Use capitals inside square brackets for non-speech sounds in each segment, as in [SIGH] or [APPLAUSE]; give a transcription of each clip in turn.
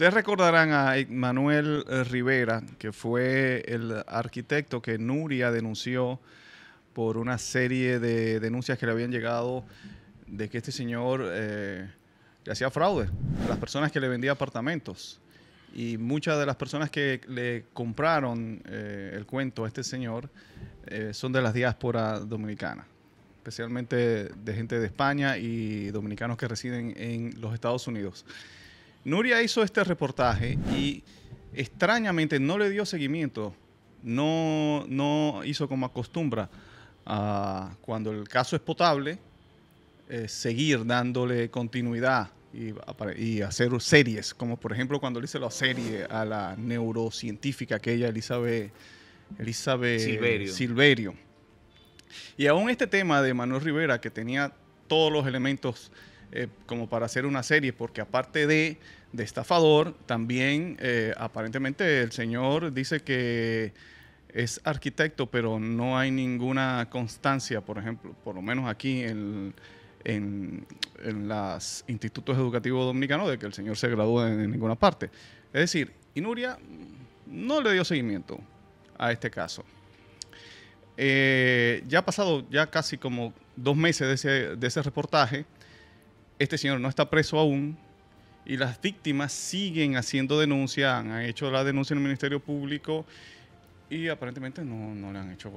Ustedes recordarán a Manuel eh, Rivera, que fue el arquitecto que Nuria denunció por una serie de denuncias que le habían llegado de que este señor eh, le hacía fraude a las personas que le vendía apartamentos. Y muchas de las personas que le compraron eh, el cuento a este señor son de la diáspora dominicana, especialmente de gente de España y dominicanos que residen en los Estados Unidos. Nuria hizo este reportaje y extrañamente no le dio seguimiento, no, no hizo como acostumbra ah, cuando el caso es potable, eh, seguir dándole continuidad y, hacer series, como por ejemplo cuando le hice la serie a la neurocientífica aquella Elizabeth, Silverio. Silverio. Y aún este tema de Manuel Rivera, que tenía todos los elementos eh, como para hacer una serie, porque aparte de, estafador, también eh, aparentemente el señor dice que es arquitecto, pero no hay ninguna constancia, por ejemplo, por lo menos aquí en, los institutos educativos dominicanos, de que el señor se gradúe en, ninguna parte. Es decir, Inuria no le dio seguimiento a este caso. Eh, ya ha pasado ya casi como dos meses de ese, de ese reportaje este señor no está preso aún y las víctimas siguen haciendo denuncia, han hecho la denuncia en el Ministerio Público y aparentemente no, le han hecho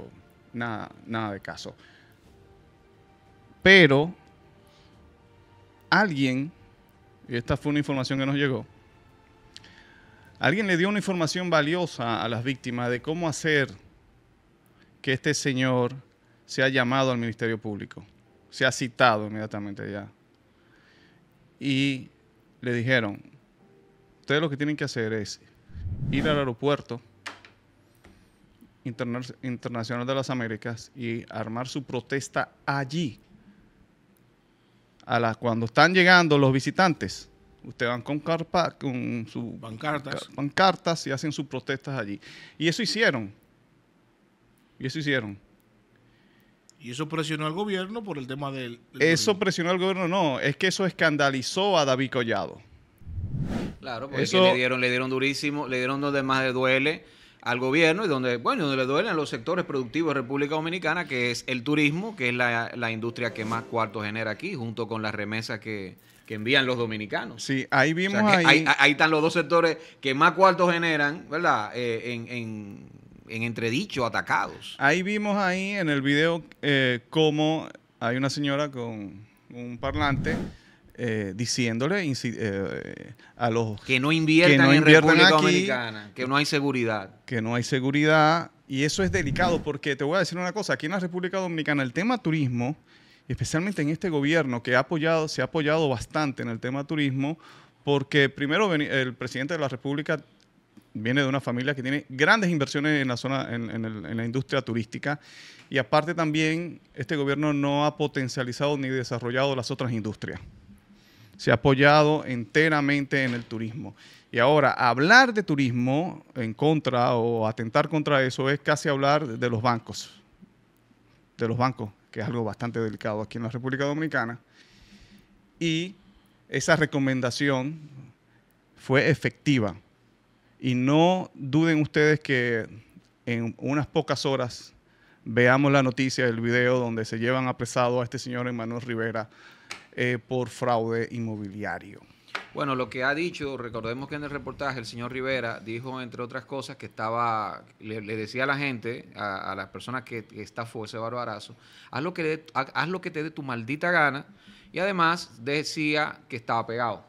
nada, nada de caso. Pero alguien, y esta fue una información que nos llegó, alguien le dio una información valiosa a las víctimas de cómo hacer que este señor sea llamado al Ministerio Público. sea citado inmediatamente ya y le dijeron, ustedes lo que tienen que hacer es ir al aeropuerto internacional de las Américas y armar su protesta allí. A la, cuando están llegando los visitantes, ustedes van con, carpa, con sus pancartas y hacen sus protestas allí. Y eso hicieron. Y eso hicieron. Y eso presionó al gobierno por el tema del... eso presionó al gobierno, no, es que eso escandalizó a David Collado. Claro, porque eso, le dieron, le dieron durísimo, le dieron donde más le duele al gobierno y donde, bueno, donde le duelen los sectores productivos de República Dominicana, que es el turismo, que es la, industria que más cuartos genera aquí, junto con las remesas que, envían los dominicanos. Sí, ahí vimos ahí... ahí... están los dos sectores que más cuartos generan, ¿verdad? Eh, en en entredicho, atacados. Ahí vimos ahí en el video como eh, cómo hay una señora con un parlante eh, diciéndole eh, a los que no inviertan, en República Dominicana, que no hay seguridad. Que no hay seguridad. Y eso es delicado porque te voy a decir una cosa, aquí en la República Dominicana el tema turismo, especialmente en este gobierno que ha apoyado, se ha apoyado bastante en el tema turismo, porque primero el presidente de la República viene de una familia que tiene grandes inversiones en la zona, en, la industria turística. Y aparte también, este gobierno no ha potencializado ni desarrollado las otras industrias. Se ha apoyado enteramente en el turismo. Y ahora, hablar de turismo en contra o atentar contra eso es casi hablar de los bancos. De los bancos, que es algo bastante delicado aquí en la República Dominicana. Y esa recomendación fue efectiva y no duden ustedes que en unas pocas horas veamos la noticia del video donde se llevan apresado a este señor Emanuel Rivera eh, por fraude inmobiliario. Bueno, lo que ha dicho, recordemos que en el reportaje el señor Rivera dijo, entre otras cosas, que estaba, le, decía a la gente, a, las personas que, está estafó ese barbarazo, haz lo, que haz lo que te dé tu maldita gana, y además decía que estaba pegado,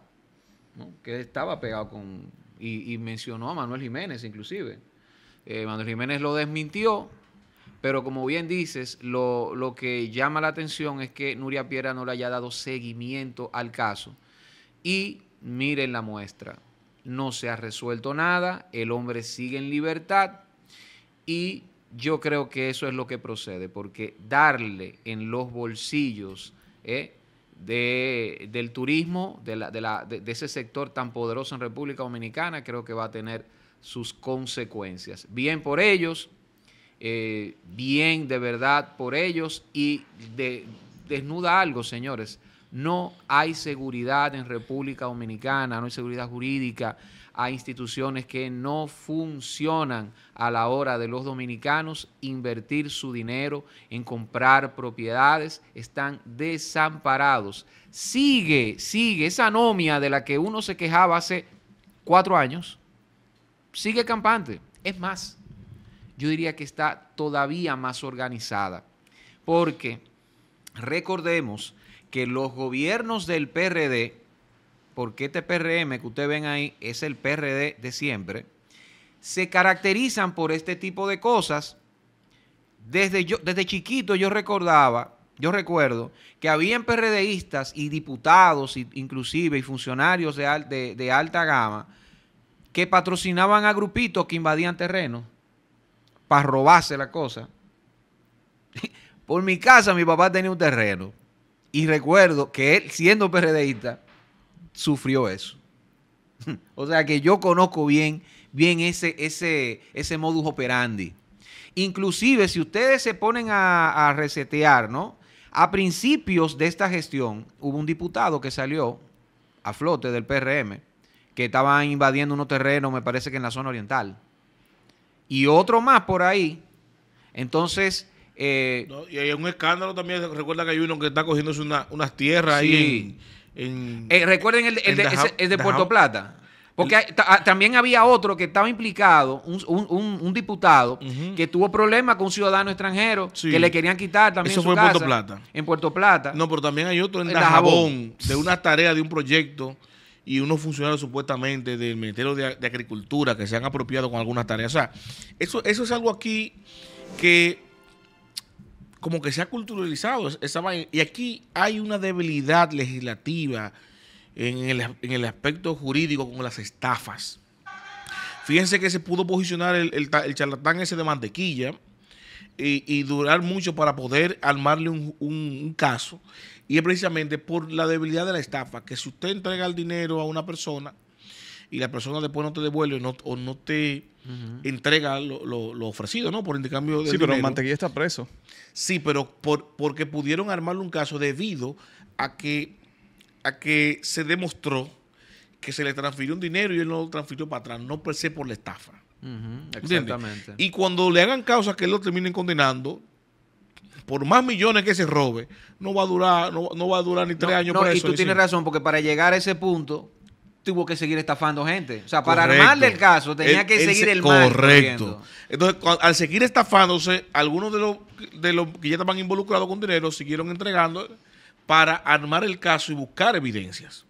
que estaba pegado con, y, mencionó a Manuel Jiménez inclusive. Eh, Manuel Jiménez lo desmintió, pero como bien dices, lo, lo, que llama la atención es que Nuria Piera no le haya dado seguimiento al caso. Y miren la muestra, no se ha resuelto nada, el hombre sigue en libertad y yo creo que eso es lo que procede, porque darle en los bolsillos eh, de, del turismo, de, la, de, la, de, ese sector tan poderoso en República Dominicana, creo que va a tener sus consecuencias. Bien por ellos, eh, bien de verdad por ellos y desnuda algo, señores. No hay seguridad en República Dominicana, no hay seguridad jurídica, a instituciones que no funcionan a la hora de los dominicanos invertir su dinero en comprar propiedades, están desamparados. Sigue, sigue esa anomia de la que uno se quejaba hace cuatro años, sigue campante. Es más, yo diría que está todavía más organizada, porque recordemos que los gobiernos del PRD, porque este PRM que ustedes ven ahí es el PRD de siempre, se caracterizan por este tipo de cosas. Desde, yo, desde chiquito yo recordaba, yo recuerdo que habían PRDistas y diputados inclusive y funcionarios de, de alta gama que patrocinaban a grupitos que invadían terreno para robarse la cosa. [LAUGHS] Por mi casa mi papá tenía un terreno y recuerdo que él, siendo PRDista, sufrió eso. [LAUGHS] o sea que yo conozco bien, bien ese, ese, ese modus operandi. Inclusive si ustedes se ponen a, resetear, ¿no? A principios de esta gestión hubo un diputado que salió a flote del PRM, que estaban invadiendo unos terrenos, me parece que en la zona oriental. Y otro más por ahí. Entonces... Eh, y hay un escándalo también, recuerda que hay uno que está cogiéndose unas tierras ahí. Eh, recuerden el, de, Puerto Plata. Porque ah, también había otro que estaba implicado, un, diputado, que tuvo problemas con un ciudadano extranjero que le querían quitar también. Eso fue en Puerto Plata. En Puerto Plata. No, pero también hay otro en, la jabón de una tarea de un proyecto y unos funcionarios supuestamente del Ministerio de, de, Agricultura que se han apropiado con algunas tareas. O sea, eso, eso es algo aquí que como que se ha culturalizado esa vaina. Y aquí hay una debilidad legislativa en el, aspecto jurídico con las estafas. Fíjense que se pudo posicionar el, charlatán ese de mantequilla y, durar mucho para poder armarle un caso. Y es precisamente por la debilidad de la estafa, que si usted entrega el dinero a una persona, y la persona después no te devuelve o no te entrega lo, ofrecido, ¿no? Por intercambio de. Sí, pero Mantequilla está preso. Sí, pero porque pudieron armarle un caso debido a que, a que se demostró que se le transfirió un dinero y él no lo transfirió para atrás, no per por la estafa. Exactamente. Y cuando le hagan causa que él lo terminen condenando, por más millones que se robe, no va a durar, no, va a durar ni tres años no, eso. Y tú tienes razón, porque para llegar a ese punto, tuvo que seguir estafando gente. O sea, para armarle el caso tenía que seguir el mal. Correcto. Entonces, al seguir estafándose, algunos de los, de los que ya estaban involucrados con dinero siguieron entregando para armar el caso y buscar evidencias.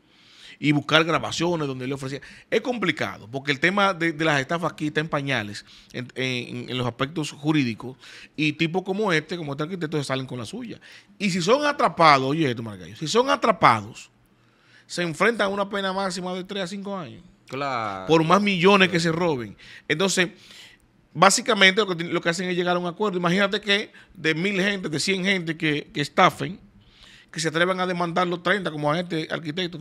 Y buscar grabaciones donde le ofrecía. Es complicado, porque el tema de, las estafas aquí está en pañales, en, los aspectos jurídicos, y tipos como este, como este arquitecto, salen con la suya. Y si son atrapados, oye esto, Margallo, si son atrapados, se enfrentan a una pena máxima de 3 a 5 años. Claro. Por más millones que se roben. Entonces, básicamente lo que, hacen es llegar a un acuerdo. Imagínate que de mil gente, de 100 gente que, estafen, que se atrevan a demandar los 30 como agente arquitecto.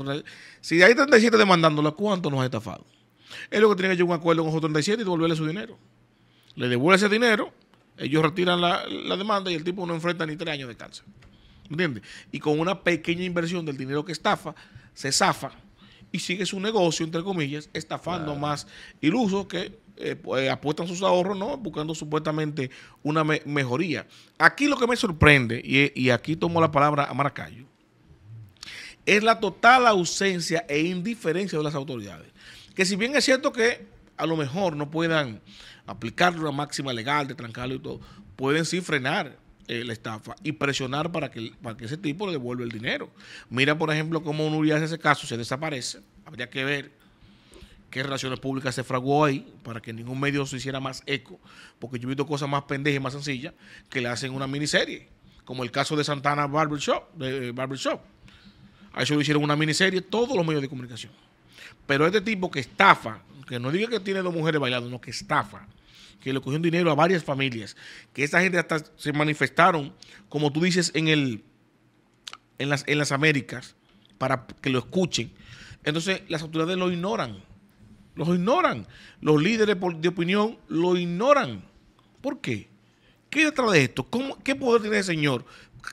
Si hay 37 demandándolo, ¿cuánto nos ha estafado? Es lo que tiene que llegar un acuerdo con los 37 y devolverle su dinero. Le devuelve ese dinero, ellos retiran la, demanda y el tipo no enfrenta ni tres años de cárcel. ¿Entiendes? Y con una pequeña inversión del dinero que estafa, se zafa y sigue su negocio, entre comillas, estafando más ilusos que eh, pues, apuestan sus ahorros, ¿no? Buscando supuestamente una mejoría. Aquí lo que me sorprende, y, aquí tomo la palabra a Maracayo, es la total ausencia e indiferencia de las autoridades. Que si bien es cierto que a lo mejor no puedan aplicar la máxima legal de trancarlo y todo, pueden sí frenar eh, la estafa y presionar para que, para ese tipo le devuelva el dinero. Mira, por ejemplo, cómo Nuria hace ese caso, se desaparece. Habría que ver qué relaciones públicas se fraguó ahí para que ningún medio se hiciera más eco. Porque yo he visto cosas más pendejas y más sencillas que le hacen una miniserie, como el caso de Santana Barbershop. De, eh, A eso le hicieron una miniserie todos los medios de comunicación. Pero este tipo que estafa, que no diga que tiene dos mujeres bailando, no, que estafa que le cogieron dinero a varias familias, que esa gente hasta se manifestaron, como tú dices, en, el, en, las, en las Américas, para que lo escuchen. Entonces las autoridades lo ignoran, los ignoran, los líderes de opinión lo ignoran. ¿Por qué? ¿Qué hay detrás de esto? ¿Cómo, ¿Qué poder tiene el señor?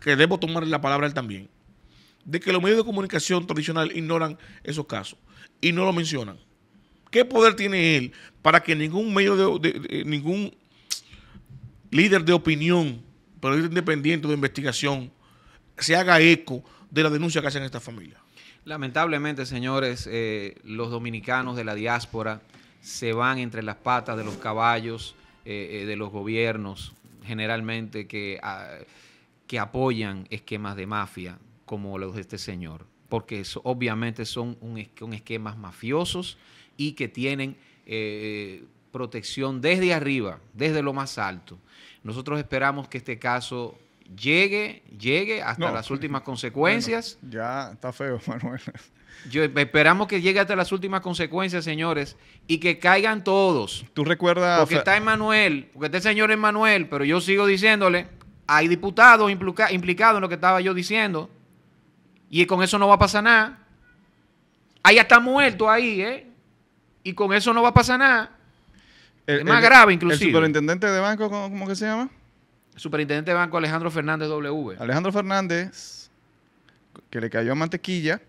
Que debo tomar la palabra él también. De que los medios de comunicación tradicional ignoran esos casos y no lo mencionan. ¿Qué poder tiene él para que ningún medio de, eh, ningún líder de opinión, pero independiente de investigación, se haga eco de la denuncia que hacen esta familia? Lamentablemente, señores, eh, los dominicanos de la diáspora se van entre las patas de los caballos eh, de los gobiernos, generalmente que, ah, que apoyan esquemas de mafia como los de este señor, porque obviamente son un, esquemas mafiosos y que tienen eh, eh, protección desde arriba, desde lo más alto. Nosotros esperamos que este caso llegue, llegue hasta las últimas consecuencias. ya está feo, [LAUGHS] Manuel. Eh, esperamos que llegue hasta las últimas consecuencias, señores, y que caigan todos. Tú recuerdas. Porque está Emanuel, porque este señor Emanuel, pero yo sigo diciéndole, hay diputados implicados en lo que estaba yo diciendo, y con eso no va a pasar nada. Ahí está muerto ahí, ¿eh? y con eso no va a pasar nada. es más grave inclusive. ¿El superintendente de banco cómo, que se llama? superintendente de banco Alejandro Fernández W. Alejandro Fernández, que le cayó a Mantequilla,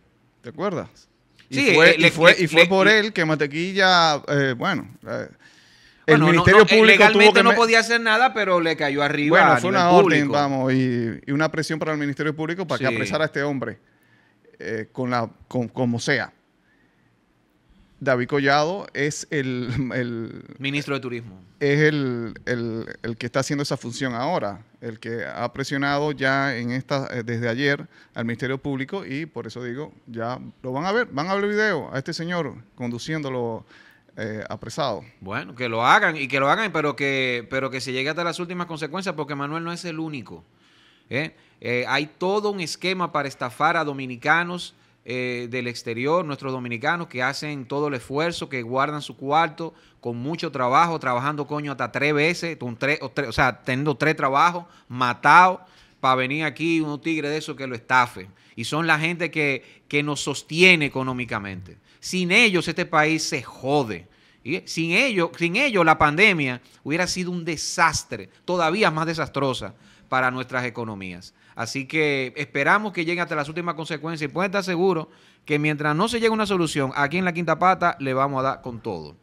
¿te acuerdas? sí, eh, y fue, por él que Mantequilla, eh, bueno... Eh, el Ministerio Público que no podía hacer nada, pero le cayó arriba. Bueno, fue una orden, vamos, y, una presión para el Ministerio Público para que apresara a este hombre, con la, como sea. David Collado es [LAUGHS] el, ministro de Turismo. Es el, que está haciendo esa función ahora, el que ha presionado ya en esta eh, desde ayer al Ministerio Público y por eso digo, ya lo van a ver, van a ver el video a este señor conduciéndolo eh, apresado. Bueno, que lo hagan y que lo hagan, pero que, pero que se llegue hasta las últimas consecuencias porque Manuel no es el único. ¿eh? hay todo un esquema para estafar a dominicanos eh, del exterior, nuestros dominicanos que hacen todo el esfuerzo, que guardan su cuarto con mucho trabajo, trabajando coño hasta tres veces, tres, o, tres, o, sea, teniendo tres trabajos, matados, para venir aquí uno tigre de eso que lo estafe. Y son la gente que, que nos sostiene económicamente. Sin ellos este país se jode. Sin ellos, sin ellos la pandemia hubiera sido un desastre, todavía más desastrosa para nuestras economías. Así que esperamos que llegue hasta las últimas consecuencias y pueden estar seguros que mientras no se llegue una solución, aquí en la Quinta Pata le vamos a dar con todo.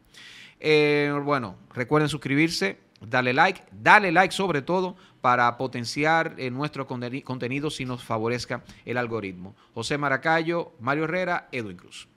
Eh, bueno, recuerden suscribirse, darle like, dale like sobre todo para potenciar eh, nuestro contenido si nos favorezca el algoritmo. José Maracayo, Mario Herrera, Edwin Cruz.